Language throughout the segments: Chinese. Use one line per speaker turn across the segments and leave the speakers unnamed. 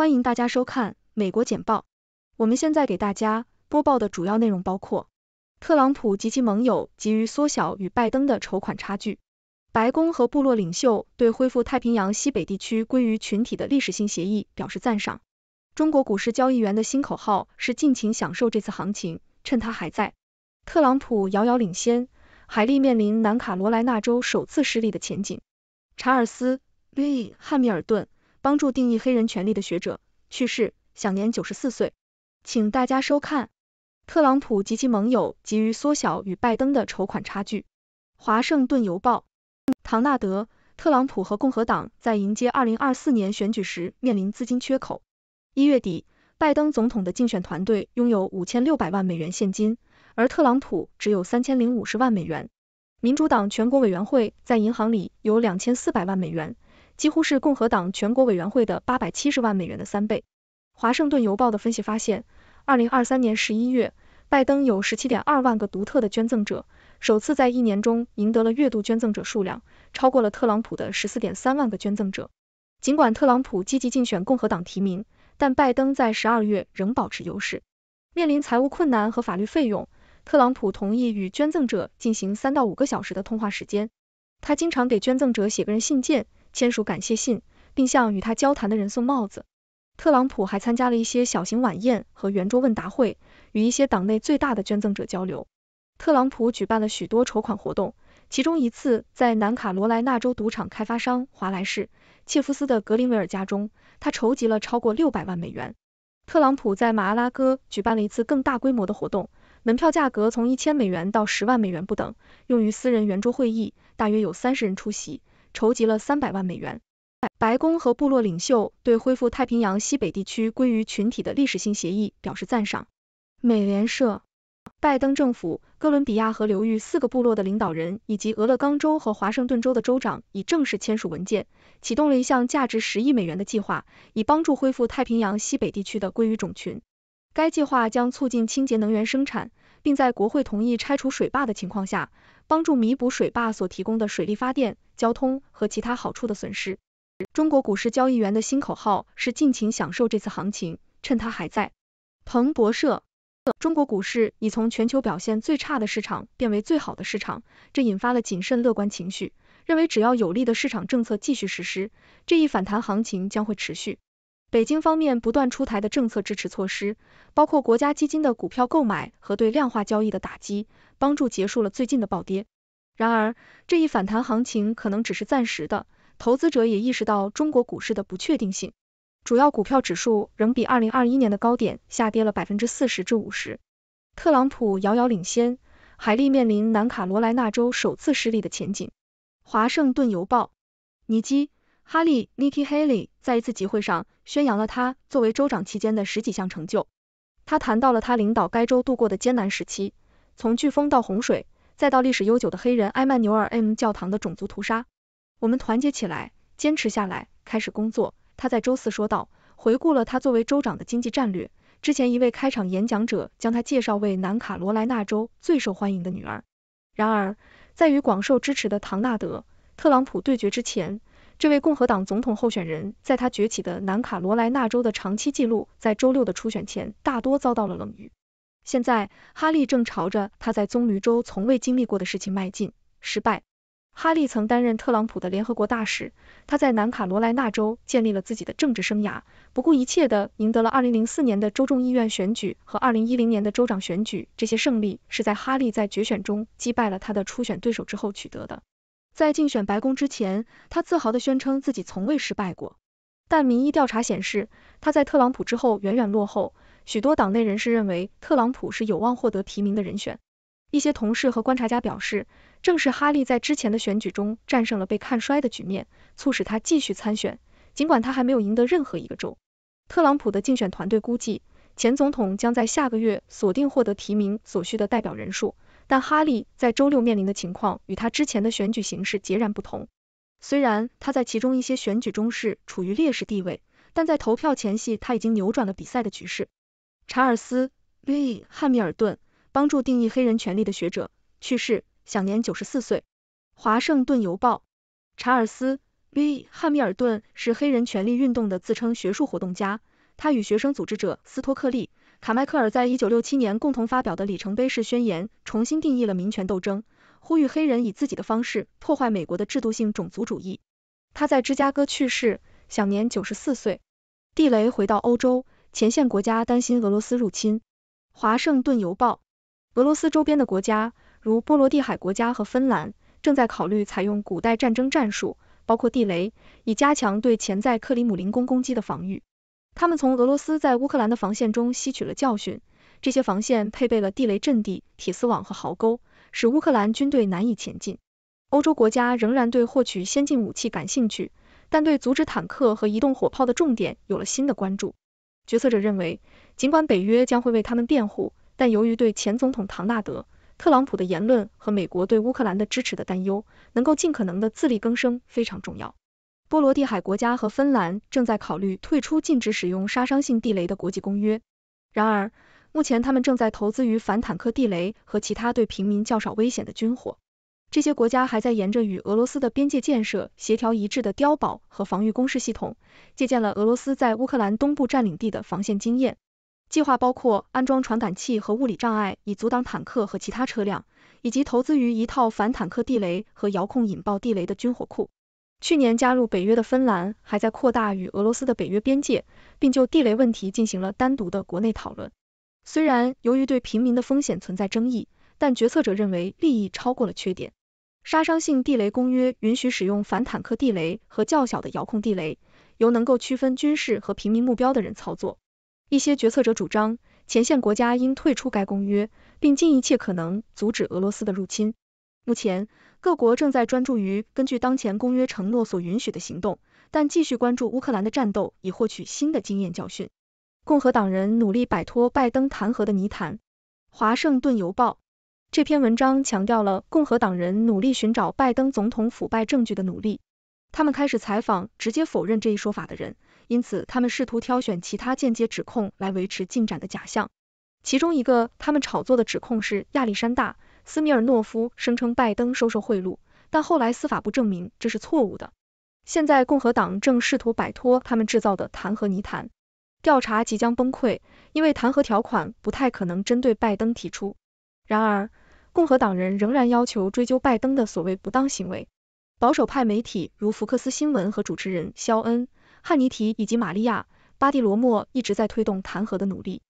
欢迎大家收看美国简报。我们现在给大家播报的主要内容包括：特朗普及其盟友急于缩小与拜登的筹款差距；白宫和部落领袖对恢复太平洋西北地区归于群体的历史性协议表示赞赏；中国股市交易员的新口号是尽情享受这次行情，趁它还在。特朗普遥遥领先，海利面临南卡罗来纳州首次失利的前景。查尔斯 ·V· 汉密尔顿。帮助定义黑人权利的学者去世，享年九十四岁。请大家收看。特朗普及其盟友急于缩小与拜登的筹款差距。华盛顿邮报：唐纳德·特朗普和共和党在迎接二零二四年选举时面临资金缺口。一月底，拜登总统的竞选团队拥有五千六百万美元现金，而特朗普只有三千零五十万美元。民主党全国委员会在银行里有两千四百万美元。几乎是共和党全国委员会的八百七十万美元的三倍。华盛顿邮报的分析发现，二零二三年十一月，拜登有十七点二万个独特的捐赠者，首次在一年中赢得了月度捐赠者数量超过了特朗普的十四点三万个捐赠者。尽管特朗普积极竞选共和党提名，但拜登在十二月仍保持优势。面临财务困难和法律费用，特朗普同意与捐赠者进行三到五个小时的通话时间。他经常给捐赠者写个人信件。签署感谢信，并向与他交谈的人送帽子。特朗普还参加了一些小型晚宴和圆桌问答会，与一些党内最大的捐赠者交流。特朗普举办了许多筹款活动，其中一次在南卡罗来纳州赌场开发商华莱士·切夫斯的格林维尔家中，他筹集了超过六百万美元。特朗普在马阿拉哥举办了一次更大规模的活动，门票价格从一千美元到十万美元不等，用于私人圆桌会议，大约有三十人出席。筹集了三百万美元。白宫和部落领袖对恢复太平洋西北地区鲑鱼群体的历史性协议表示赞赏。美联社，拜登政府、哥伦比亚河流域四个部落的领导人以及俄勒冈州和华盛顿州的州长已正式签署文件，启动了一项价值十亿美元的计划，以帮助恢复太平洋西北地区的鲑鱼种群。该计划将促进清洁能源生产，并在国会同意拆除水坝的情况下。帮助弥补水坝所提供的水力发电、交通和其他好处的损失。中国股市交易员的新口号是尽情享受这次行情，趁它还在。彭博社，中国股市已从全球表现最差的市场变为最好的市场，这引发了谨慎乐观情绪，认为只要有利的市场政策继续实施，这一反弹行情将会持续。北京方面不断出台的政策支持措施，包括国家基金的股票购买和对量化交易的打击，帮助结束了最近的暴跌。然而，这一反弹行情可能只是暂时的。投资者也意识到中国股市的不确定性。主要股票指数仍比二零二一年的高点下跌了百分之四十至五十。特朗普遥遥领先，海利面临南卡罗来纳州首次失利的前景。华盛顿邮报，尼基，哈利，Nikki Haley。在一次集会上，宣扬了他作为州长期间的十几项成就。他谈到了他领导该州度过的艰难时期，从飓风到洪水，再到历史悠久的黑人埃曼纽尔 M 教堂的种族屠杀。我们团结起来，坚持下来，开始工作。他在周四说道，回顾了他作为州长的经济战略。之前一位开场演讲者将他介绍为南卡罗来纳州最受欢迎的女儿。然而，在与广受支持的唐纳德·特朗普对决之前，这位共和党总统候选人在他崛起的南卡罗来纳州的长期记录，在周六的初选前大多遭到了冷遇。现在，哈利正朝着他在棕榈州从未经历过的事情迈进。失败。哈利曾担任特朗普的联合国大使，他在南卡罗来纳州建立了自己的政治生涯，不顾一切的赢得了二零零四年的州众议院选举和二零一零年的州长选举。这些胜利是在哈利在决选中击败了他的初选对手之后取得的。在竞选白宫之前，他自豪地宣称自己从未失败过。但民意调查显示，他在特朗普之后远远落后。许多党内人士认为，特朗普是有望获得提名的人选。一些同事和观察家表示，正是哈利在之前的选举中战胜了被看衰的局面，促使他继续参选。尽管他还没有赢得任何一个州，特朗普的竞选团队估计，前总统将在下个月锁定获得提名所需的代表人数。但哈利在周六面临的情况与他之前的选举形势截然不同。虽然他在其中一些选举中是处于劣势地位，但在投票前夕他已经扭转了比赛的局势。查尔斯 ·V· 汉密尔顿，帮助定义黑人权利的学者，去世，享年九十四岁。华盛顿邮报。查尔斯 ·V· 汉密尔顿是黑人权利运动的自称学术活动家。他与学生组织者斯托克利。卡迈克尔在一九六七年共同发表的里程碑式宣言，重新定义了民权斗争，呼吁黑人以自己的方式破坏美国的制度性种族主义。他在芝加哥去世，享年九十四岁。地雷回到欧洲，前线国家担心俄罗斯入侵。华盛顿邮报：俄罗斯周边的国家，如波罗的海国家和芬兰，正在考虑采用古代战争战术，包括地雷，以加强对潜在克里姆林宫攻击的防御。他们从俄罗斯在乌克兰的防线中吸取了教训，这些防线配备了地雷阵地、铁丝网和壕沟，使乌克兰军队难以前进。欧洲国家仍然对获取先进武器感兴趣，但对阻止坦克和移动火炮的重点有了新的关注。决策者认为，尽管北约将会为他们辩护，但由于对前总统唐纳德·特朗普的言论和美国对乌克兰的支持的担忧，能够尽可能的自力更生非常重要。波罗的海国家和芬兰正在考虑退出禁止使用杀伤性地雷的国际公约。然而，目前他们正在投资于反坦克地雷和其他对平民较少危险的军火。这些国家还在沿着与俄罗斯的边界建设协调一致的碉堡和防御工事系统，借鉴了俄罗斯在乌克兰东部占领地的防线经验。计划包括安装传感器和物理障碍以阻挡坦克和其他车辆，以及投资于一套反坦克地雷和遥控引爆地雷的军火库。去年加入北约的芬兰还在扩大与俄罗斯的北约边界，并就地雷问题进行了单独的国内讨论。虽然由于对平民的风险存在争议，但决策者认为利益超过了缺点。杀伤性地雷公约允许使用反坦克地雷和较小的遥控地雷，由能够区分军事和平民目标的人操作。一些决策者主张前线国家应退出该公约，并尽一切可能阻止俄罗斯的入侵。目前，各国正在专注于根据当前公约承诺所允许的行动，但继续关注乌克兰的战斗以获取新的经验教训。共和党人努力摆脱拜登弹劾的泥潭。华盛顿邮报这篇文章强调了共和党人努力寻找拜登总统腐败证据的努力。他们开始采访直接否认这一说法的人，因此他们试图挑选其他间接指控来维持进展的假象。其中一个他们炒作的指控是亚历山大。斯米尔诺夫声称拜登收受贿赂，但后来司法部证明这是错误的。现在共和党正试图摆脱他们制造的弹劾泥潭，调查即将崩溃，因为弹劾条款不太可能针对拜登提出。然而，共和党人仍然要求追究拜登的所谓不当行为。保守派媒体如福克斯新闻和主持人肖恩·汉尼提以及玛利亚·巴蒂罗莫一直在推动弹劾的努力。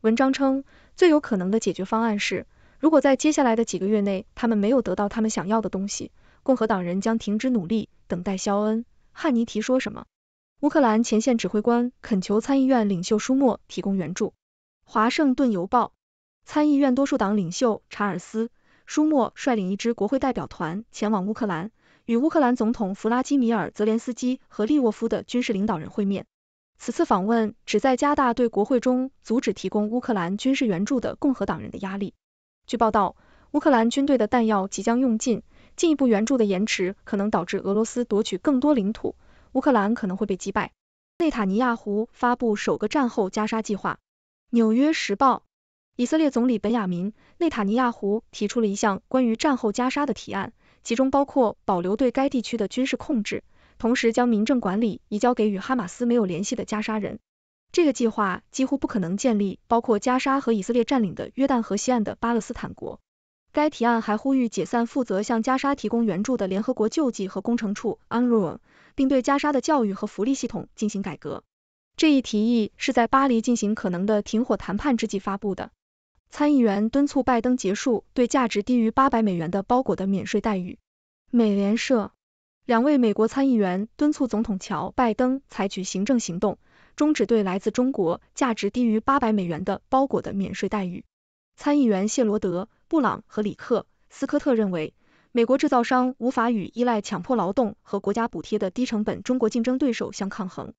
文章称，最有可能的解决方案是。如果在接下来的几个月内他们没有得到他们想要的东西，共和党人将停止努力，等待肖恩·汉尼提说什么？乌克兰前线指挥官恳求参议院领袖舒默提供援助。华盛顿邮报，参议院多数党领袖查尔斯·舒默率领一支国会代表团前往乌克兰，与乌克兰总统弗拉基米尔·泽连斯基和利沃夫的军事领导人会面。此次访问旨在加大对国会中阻止提供乌克兰军事援助的共和党人的压力。据报道，乌克兰军队的弹药即将用尽，进一步援助的延迟可能导致俄罗斯夺取更多领土，乌克兰可能会被击败。内塔尼亚胡发布首个战后加沙计划。纽约时报，以色列总理本雅明·内塔尼亚胡提出了一项关于战后加沙的提案，其中包括保留对该地区的军事控制，同时将民政管理移交给与哈马斯没有联系的加沙人。这个计划几乎不可能建立包括加沙和以色列占领的约旦河西岸的巴勒斯坦国。该提案还呼吁解散负责向加沙提供援助的联合国救济和工程处 （UNRWA），并对加沙的教育和福利系统进行改革。这一提议是在巴黎进行可能的停火谈判之际发布的。参议员敦促拜登结束对价值低于八百美元的包裹的免税待遇。美联社，两位美国参议员敦促总统乔·拜登采取行政行动。终止对来自中国价值低于八百美元的包裹的免税待遇。参议员谢罗德、布朗和里克斯科特认为，美国制造商无法与依赖强迫劳动和国家补贴的低成本中国竞争对手相抗衡。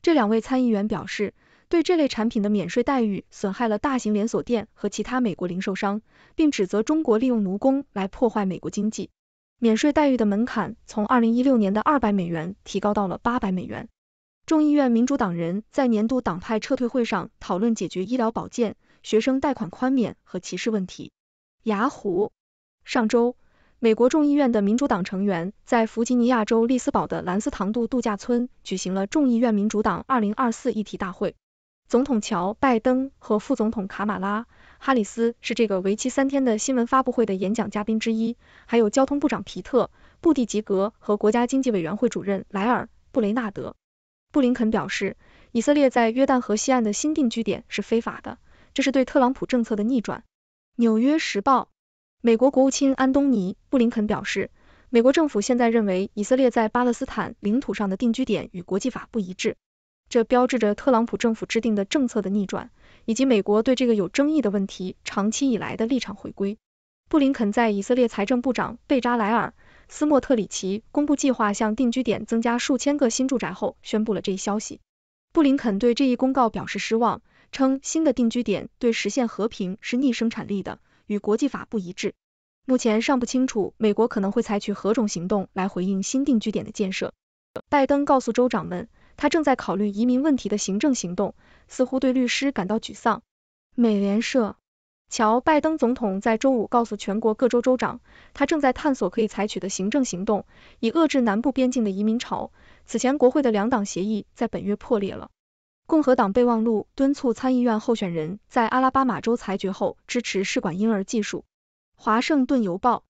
这两位参议员表示，对这类产品的免税待遇损害了大型连锁店和其他美国零售商，并指责中国利用奴工来破坏美国经济。免税待遇的门槛从二零一六年的二百美元提高到了八百美元。众议院民主党人在年度党派撤退会上讨论解决医疗保健、学生贷款宽免和歧视问题。雅虎。上周，美国众议院的民主党成员在弗吉尼亚州利斯堡的兰斯唐度度假村举行了众议院民主党二零二四议题大会。总统乔·拜登和副总统卡马拉·哈里斯是这个为期三天的新闻发布会的演讲嘉宾之一，还有交通部长皮特·布蒂吉格和国家经济委员会主任莱尔·布雷纳德。布林肯表示，以色列在约旦河西岸的新定居点是非法的，这是对特朗普政策的逆转。《纽约时报》美国国务卿安东尼·布林肯表示，美国政府现在认为以色列在巴勒斯坦领土上的定居点与国际法不一致，这标志着特朗普政府制定的政策的逆转，以及美国对这个有争议的问题长期以来的立场回归。布林肯在以色列财政部长贝扎莱尔。斯莫特里奇公布计划向定居点增加数千个新住宅后，宣布了这一消息。布林肯对这一公告表示失望，称新的定居点对实现和平是逆生产力的，与国际法不一致。目前尚不清楚美国可能会采取何种行动来回应新定居点的建设。拜登告诉州长们，他正在考虑移民问题的行政行动，似乎对律师感到沮丧。美联社。乔·拜登总统在周五告诉全国各州州长，他正在探索可以采取的行政行动，以遏制南部边境的移民潮。此前，国会的两党协议在本月破裂了。共和党备忘录敦促参议院候选人在阿拉巴马州裁决后支持试管婴儿技术。华盛顿邮报，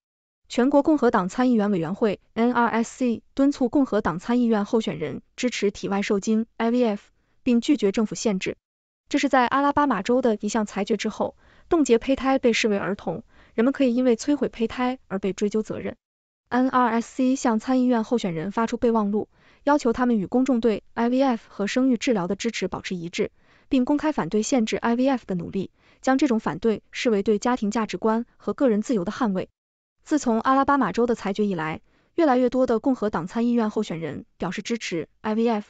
全国共和党参议员委员会 （NRC） s 敦促共和党参议院候选人支持体外受精 （IVF），并拒绝政府限制。这是在阿拉巴马州的一项裁决之后。冻结胚胎被视为儿童，人们可以因为摧毁胚胎而被追究责任。NRC s 向参议院候选人发出备忘录，要求他们与公众对 IVF 和生育治疗的支持保持一致，并公开反对限制 IVF 的努力，将这种反对视为对家庭价值观和个人自由的捍卫。自从阿拉巴马州的裁决以来，越来越多的共和党参议院候选人表示支持 IVF。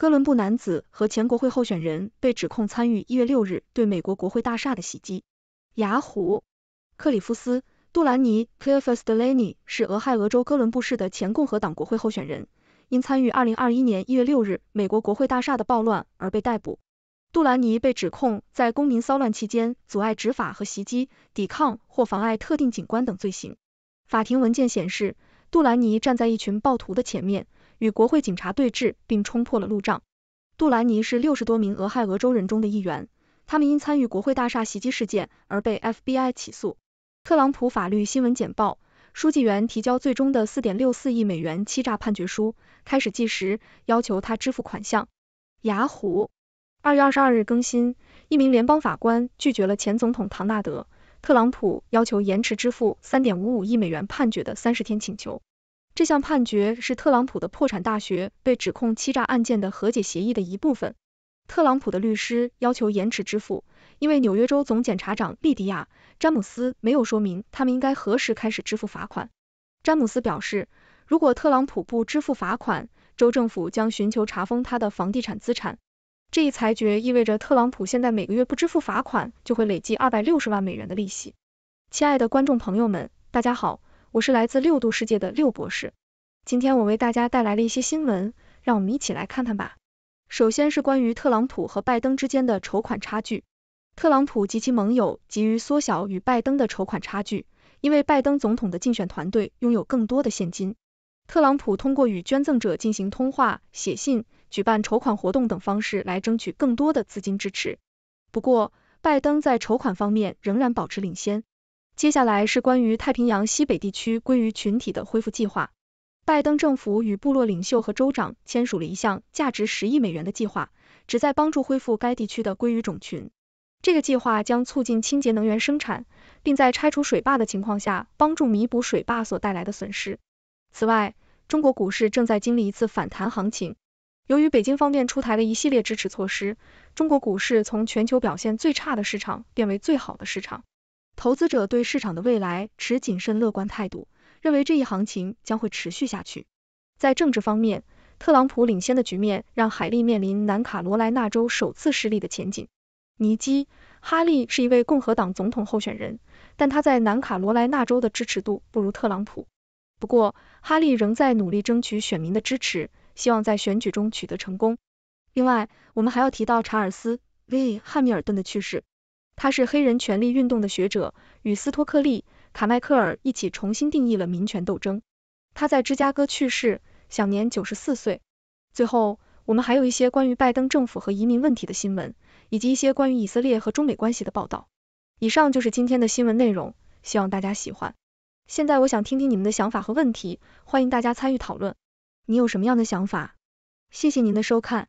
哥伦布男子和前国会候选人被指控参与一月六日对美国国会大厦的袭击。雅虎，克里夫斯·杜兰尼 （Cliffus Delaney） 是俄亥俄州哥伦布市的前共和党国会候选人，因参与二零二一年一月六日美国国会大厦的暴乱而被逮捕。杜兰尼被指控在公民骚乱期间阻碍执法和袭击、抵抗或妨碍特定警官等罪行。法庭文件显示，杜兰尼站在一群暴徒的前面。与国会警察对峙，并冲破了路障。杜兰尼是六十多名俄亥俄州人中的一员，他们因参与国会大厦袭击事件而被 FBI 起诉。特朗普法律新闻简报：书记员提交最终的四点六四亿美元欺诈判决书，开始计时，要求他支付款项。雅虎，二月二十二日更新：一名联邦法官拒绝了前总统唐纳德·特朗普要求延迟支付三点五五亿美元判决的三十天请求。这项判决是特朗普的破产大学被指控欺诈案件的和解协议的一部分。特朗普的律师要求延迟支付，因为纽约州总检察长利迪亚·詹姆斯没有说明他们应该何时开始支付罚款。詹姆斯表示，如果特朗普不支付罚款，州政府将寻求查封他的房地产资产。这一裁决意味着特朗普现在每个月不支付罚款，就会累计二百六十万美元的利息。亲爱的观众朋友们，大家好。我是来自六度世界的六博士。今天我为大家带来了一些新闻，让我们一起来看看吧。首先是关于特朗普和拜登之间的筹款差距。特朗普及其盟友急于缩小与拜登的筹款差距，因为拜登总统的竞选团队拥有更多的现金。特朗普通过与捐赠者进行通话、写信、举办筹款活动等方式来争取更多的资金支持。不过，拜登在筹款方面仍然保持领先。接下来是关于太平洋西北地区鲑鱼群体的恢复计划。拜登政府与部落领袖和州长签署了一项价值十亿美元的计划，旨在帮助恢复该地区的鲑鱼种群。这个计划将促进清洁能源生产，并在拆除水坝的情况下帮助弥补水坝所带来的损失。此外，中国股市正在经历一次反弹行情。由于北京方面出台了一系列支持措施，中国股市从全球表现最差的市场变为最好的市场。投资者对市场的未来持谨慎乐观态度，认为这一行情将会持续下去。在政治方面，特朗普领先的局面让海利面临南卡罗来纳州首次失利的前景。尼基·哈利是一位共和党总统候选人，但他在南卡罗来纳州的支持度不如特朗普。不过，哈利仍在努力争取选民的支持，希望在选举中取得成功。另外，我们还要提到查尔斯 ·V· 汉密尔顿的去世。他是黑人权利运动的学者，与斯托克利、卡迈克尔一起重新定义了民权斗争。他在芝加哥去世，享年九十四岁。最后，我们还有一些关于拜登政府和移民问题的新闻，以及一些关于以色列和中美关系的报道。以上就是今天的新闻内容，希望大家喜欢。现在我想听听你们的想法和问题，欢迎大家参与讨论。你有什么样的想法？谢谢您的收看。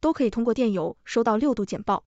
都可以通过电邮收到六度简报。